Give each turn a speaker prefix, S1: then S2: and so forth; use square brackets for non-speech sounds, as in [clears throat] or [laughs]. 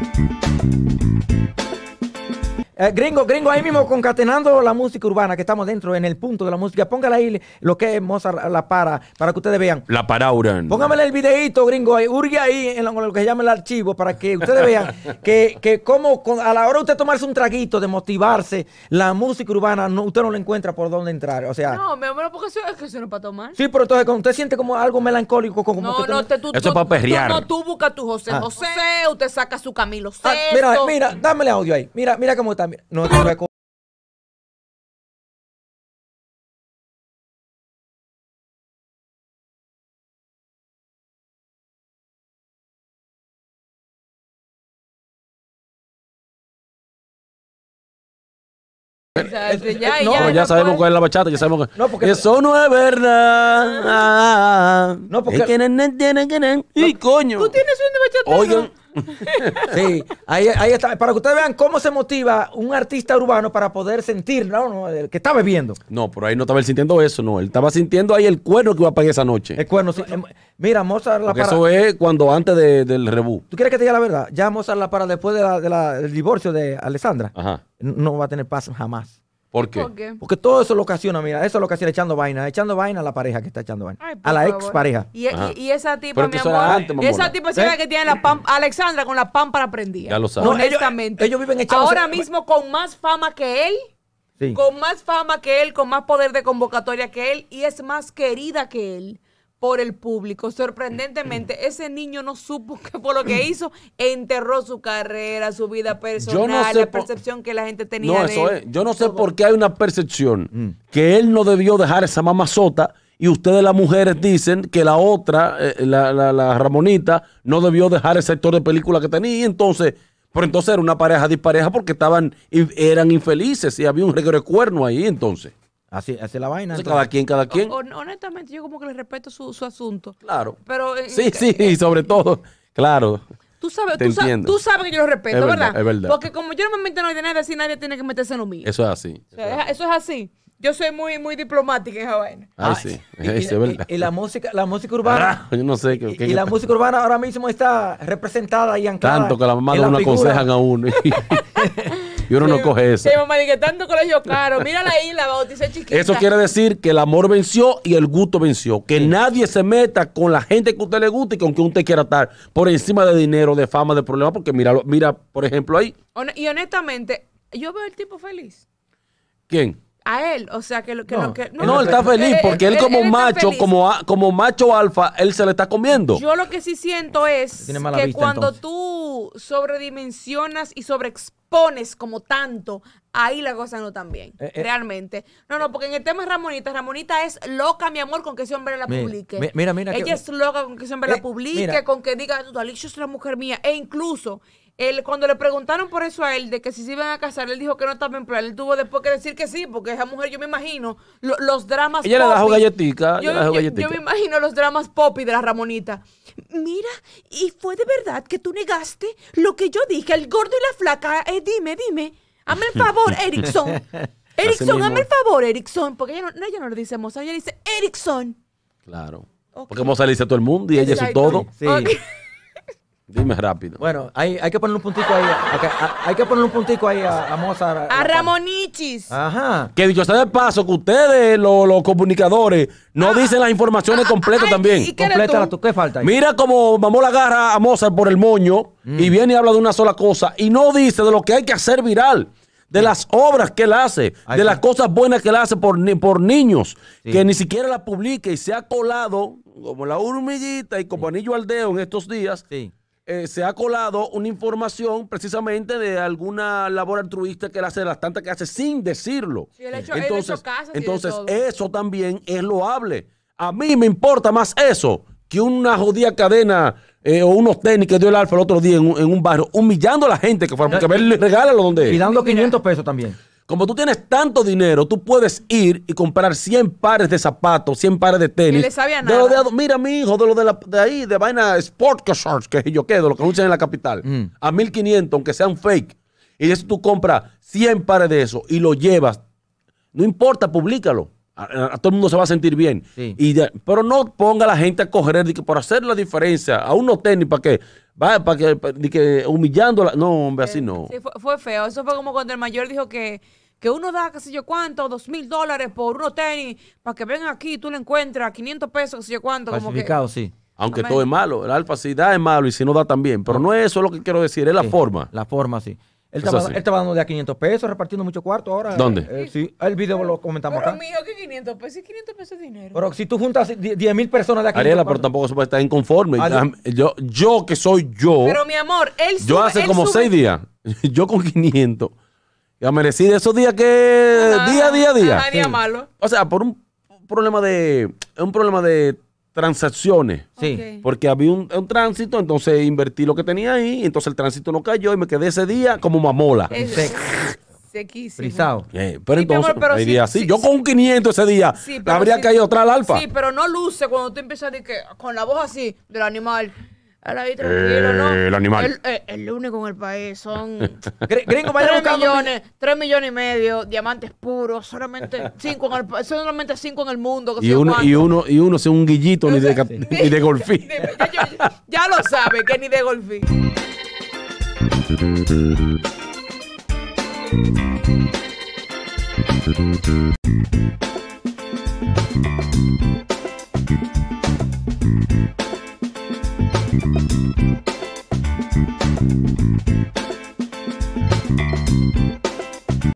S1: Thank you. Eh, gringo, gringo, ahí mismo concatenando la música urbana, que estamos dentro, en el punto de la música. Póngale ahí lo que es Mozart La Para, para que ustedes vean.
S2: La Parauran. Póngamele
S1: el videito, gringo, ahí, urge ahí en lo, que se llama el archivo, para que ustedes vean [laughs] que, como a la hora de usted tomarse un traguito, de motivarse, la música urbana, no, usted no la encuentra por dónde entrar. O sea.
S3: No, menos porque eso es que no es para tomar.
S1: Sí, pero entonces cuando usted siente como algo melancólico, como. No, que no, usted, tú,
S2: es para
S3: tú tu José ah. José, usted saca su Camilo ah, mira, mira,
S1: dámele audio ahí. Mira, mira cómo está no
S2: Ya, sabemos cuál es la bachata, ya sabemos que... Eso no es verdad. No, porque... Y coño. Tú tienes una bachata. Oigan,
S1: [laughs] Sí, ahí, está. Para que ustedes vean cómo se motiva un artista urbano para poder sentir, ¿no?
S2: que estaba bebiendo. No, pero ahí no estaba él sintiendo eso, no. Él estaba sintiendo ahí el cuerno que iba a pagar esa noche. El cuerno, sí. Em,
S1: mira, Mozart la Porque Eso
S2: es cuando antes del rebú.
S1: ¿Tú quieres que te diga la verdad? Ya Mozart la para después del divorcio de Alessandra. Ajá. No va a tener paz jamás. ¿Por qué? Porque todo eso lo ocasiona, mira, eso lo ocasiona echando vaina, echando vaina a la pareja que está echando vaina, a la ex pareja. E- y, esa tipo, mi amor, esa tipo se ¿Eh? que
S3: tiene la pampa, Alexandra con la pámpara prendida. Ya lo sabes. honestamente. Ellos, viven echando. Ahora mismo con más fama que él, con más fama que él, con más poder de convocatoria que él y es más querida que él por el público. Sorprendentemente, [clears throat] ese niño no supo que por lo que [clears throat] hizo enterró su carrera, su vida personal, la percepción que la gente tenía. de Yo no sé por qué hay
S2: una percepción mm. que él no debió dejar esa mamazota y ustedes las mujeres dicen que la otra, eh, la, la, Ramonita, no debió dejar ese sector de película que tenía y entonces... Pero entonces era una pareja dispareja porque estaban, eran infelices y había un recuerno ahí entonces. Así, así la vaina. cada quien, cada quien.
S3: honestamente, yo como que le respeto su, su asunto. Claro. Pero, eh, sí, eh, sí, y eh,
S2: sobre todo, claro.
S3: Tú sabes, tú, sabes tú, sabes que yo lo respeto, verdad, Es verdad. Porque como yo no me meto de nada, así nadie tiene que meterse en lo mío. Eso es así. eso es así. Yo soy muy, muy diplomática en esa vaina. Ah,
S2: sí. Y, [laughs] es y, y, la
S1: música, la música urbana.
S2: Ah, yo no sé qué, y, la
S1: música urbana ahora mismo está representada y anclada. Tanto que la mamá
S2: no aconsejan a uno. [laughs] [laughs] yo uno no coge eso. Sí, mamá,
S3: tanto colegio caro. Mira la isla, chiquita. Eso quiere
S2: decir que el amor venció y el gusto venció. Que nadie se meta con la gente que a usted le gusta y con que usted quiera estar por encima de dinero, de fama, de problemas, porque mira, mira por ejemplo, ahí.
S3: Y honestamente, yo veo el tipo feliz. ¿Quién? a él. O sea, que lo que... No, no, él está feliz porque él, como macho, como,
S2: como macho alfa, él se le está comiendo.
S3: Yo lo que sí siento es que cuando tú sobredimensionas y sobreexpones como tanto, ahí la cosa no tan bien, eh, eh. realmente. No, no, porque en el tema de Ramonita, Ramonita es loca, mi amor, con que ese hombre la publique. Mira, mira. Ella es loca con que ese hombre la eh, publique, con que diga, Alicia es la mujer mía. E incluso cuando le preguntaron por eso a él, de que si se iban a casar, él dijo que no estaba en Él tuvo después que decir que sí, porque esa mujer, yo me imagino, los dramas Ella le da galletica, yo, Yo, me imagino los dramas pop y de la Ramonita. Mira, y fue de verdad que tú negaste lo que yo dije, el gordo y la flaca. Eh, dime, dime. Hazme el favor, [laughs] Erickson.
S2: Erickson, hazme el
S3: favor, Erickson. Porque ella no, lo ella no dice Moza ella dice Erickson.
S2: Claro. Porque Moza le dice a todo el mundo y ella es todo. Sí. Dime rápido.
S1: Bueno, hay, hay que poner un puntico ahí. Hay, que poner un puntico ahí a, Mozart. A,
S3: Ramonichis.
S2: Ajá. Que dicho sea de paso, que ustedes, los, comunicadores, no ah. dicen las informaciones ah, completas también. qué, Completa, la falta? Ahí? Mira cómo Mamón agarra a Mozart por el moño y mm. viene y habla de una sola cosa y no dice de lo que hay que hacer viral de las obras que él hace, de las cosas buenas que él hace por, por niños, que ni siquiera la publica y se ha colado como la hormiguita y como anillo al dedo en estos días. Sí. Eh, se ha colado una información precisamente de alguna labor altruista que él hace, de las tantas que hace, sin decirlo. entonces, entonces eso también es loable. A mí me importa más eso que una jodida cadena eh, o unos tenis que dio el Alfa el otro día en un, en barrio, humillando a la gente que, fue, que le regala donde es. Y dando 500 pesos también. Como tú tienes tanto dinero, tú puedes ir y comprar 100 pares de zapatos, 100 pares de tenis. Y le sabía nada. mira, mi hijo, de lo de, ahí, de vaina Sport Shorts, que yo quedo, lo que luchan en la capital, mm. a 1500, aunque sean fake. Y eso tú compras 100 pares de eso y lo llevas. No importa, públicalo. A, todo el mundo se va a sentir bien. Y pero no ponga a la gente a correr por hacer la diferencia a unos tenis para que va para que, pa, que humillándola. No, hombre, así eh, no. Sí,
S3: fue feo. Eso fue como cuando el mayor dijo que que uno da, qué sé yo cuánto, dos mil dólares por uno tenis, para que vengan aquí y tú le encuentras 500 pesos, qué sé yo cuánto. como
S2: sí. Aunque todo es malo, el alfa si da es malo y si no da también. Pero no es eso lo que quiero decir, es la forma. La forma, sí. Él estaba,
S1: dando de a 500 pesos, repartiendo mucho cuarto ahora. ¿Dónde? Eh,
S2: el video lo comentamos pero
S3: que 500 pesos, 500 pesos de dinero.
S2: Pero si tú juntas 10 mil personas de aquí. Ariela, pero tampoco se puede estar inconforme. Yo, yo que soy yo. Pero
S3: mi amor, él sube, Yo hace como seis
S2: días, [laughs] yo con 500 ya merecí de esos días que. día, día, día. día malo. O sea, por un problema de. Un problema de transacciones. Sí. Porque había un, tránsito, entonces invertí lo que tenía ahí, entonces el tránsito no cayó y me quedé ese día como mamola. sequísimo. pero entonces, me pero así. yo con un 500 ese día, habría caído otra al alfa. Sí,
S3: pero no luce cuando tú empiezas a decir que, con la voz así del animal ahí tranquilo, ¿no? Eh, el eh, el único en el país. Son [laughs] gringos 3 millones, 3 millones y medio, diamantes puros, solamente cinco en el, solamente 5 en el mundo. que Y uno, y
S2: uno, y uno es un guillito ni de, de golfí.
S3: [laughs] ya, ya lo sabe que ni de golfín.